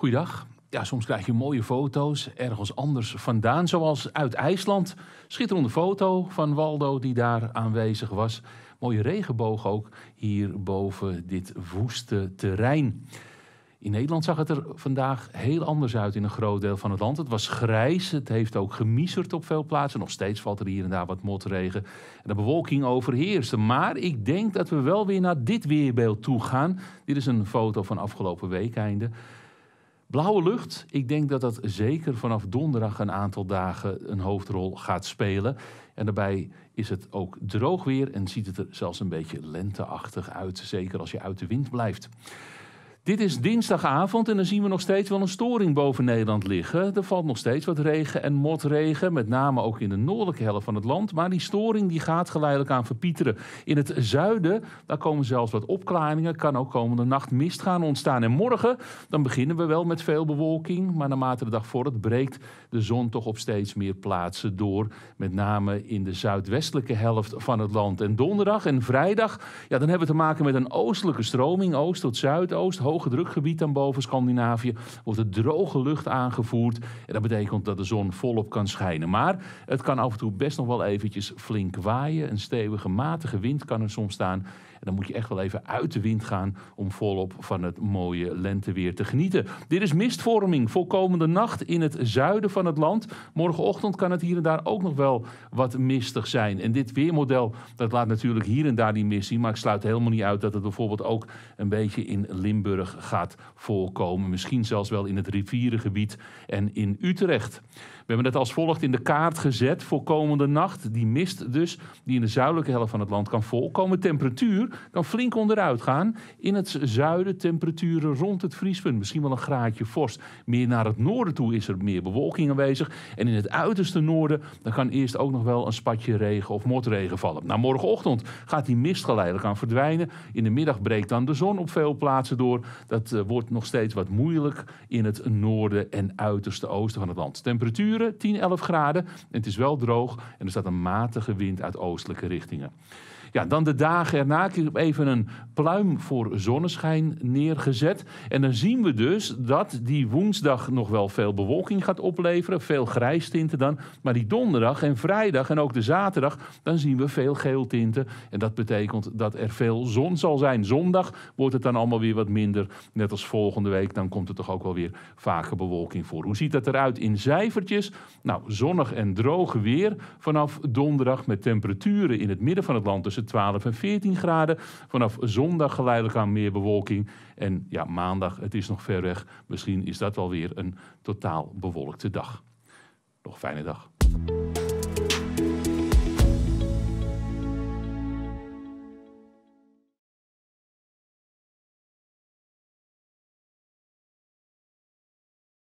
Goeiedag. Ja, soms krijg je mooie foto's ergens anders vandaan, zoals uit IJsland. Schitterende foto van Waldo die daar aanwezig was. Mooie regenboog ook hier boven dit woeste terrein. In Nederland zag het er vandaag heel anders uit in een groot deel van het land. Het was grijs, het heeft ook gemiezerd op veel plaatsen. Nog steeds valt er hier en daar wat motregen. En de bewolking overheerste. Maar ik denk dat we wel weer naar dit weerbeeld toe gaan. Dit is een foto van afgelopen weekeinde. Blauwe lucht, ik denk dat dat zeker vanaf donderdag een aantal dagen een hoofdrol gaat spelen. En daarbij is het ook droog weer en ziet het er zelfs een beetje lenteachtig uit, zeker als je uit de wind blijft. Dit is dinsdagavond en dan zien we nog steeds wel een storing boven Nederland liggen. Er valt nog steeds wat regen en motregen, met name ook in de noordelijke helft van het land. Maar die storing die gaat geleidelijk aan verpieteren. In het zuiden, daar komen zelfs wat opklaringen, kan ook komende nacht mist gaan ontstaan. En morgen, dan beginnen we wel met veel bewolking, maar naarmate de dag het breekt de zon toch op steeds meer plaatsen door. Met name in de zuidwestelijke helft van het land. En donderdag en vrijdag, ja, dan hebben we te maken met een oostelijke stroming, oost tot zuidoost, hoge drukgebied dan boven Scandinavië wordt er droge lucht aangevoerd. En dat betekent dat de zon volop kan schijnen. Maar het kan af en toe best nog wel eventjes flink waaien. Een stevige, matige wind kan er soms staan. En dan moet je echt wel even uit de wind gaan om volop van het mooie lenteweer te genieten. Dit is mistvorming voor komende nacht in het zuiden van het land. Morgenochtend kan het hier en daar ook nog wel wat mistig zijn. En dit weermodel dat laat natuurlijk hier en daar die mist zien. Maar ik sluit helemaal niet uit dat het bijvoorbeeld ook een beetje in Limburg gaat voorkomen. Misschien zelfs wel in het rivierengebied en in Utrecht. We hebben het als volgt in de kaart gezet voor komende nacht. Die mist dus, die in de zuidelijke helft van het land kan voorkomen. Temperatuur kan flink onderuit gaan. In het zuiden temperaturen rond het vriespunt, misschien wel een graadje vorst. Meer naar het noorden toe is er meer bewolking aanwezig. En in het uiterste noorden dan kan eerst ook nog wel een spatje regen of motregen vallen. Nou, morgenochtend gaat die mist geleidelijk aan verdwijnen. In de middag breekt dan de zon op veel plaatsen door. Dat eh, wordt nog steeds wat moeilijk in het noorden en uiterste oosten van het land. Temperaturen 10, 11 graden. het is wel droog en er staat een matige wind uit oostelijke richtingen. Ja, dan de dagen erna Ik heb even een pluim voor zonneschijn neergezet. En dan zien we dus dat die woensdag nog wel veel bewolking gaat opleveren. Veel grijstinten dan. Maar die donderdag en vrijdag en ook de zaterdag, dan zien we veel geeltinten. En dat betekent dat er veel zon zal zijn. Zondag wordt het dan allemaal weer wat minder. Net als volgende week, dan komt er toch ook wel weer vaker bewolking voor. Hoe ziet dat eruit in cijfertjes? Nou, zonnig en droog weer vanaf donderdag met temperaturen in het midden van het land tussen 12 en 14 graden. Vanaf zondag geleidelijk aan meer bewolking. En ja, maandag, het is nog ver weg. Misschien is dat wel weer een totaal bewolkte dag. Nog fijne dag.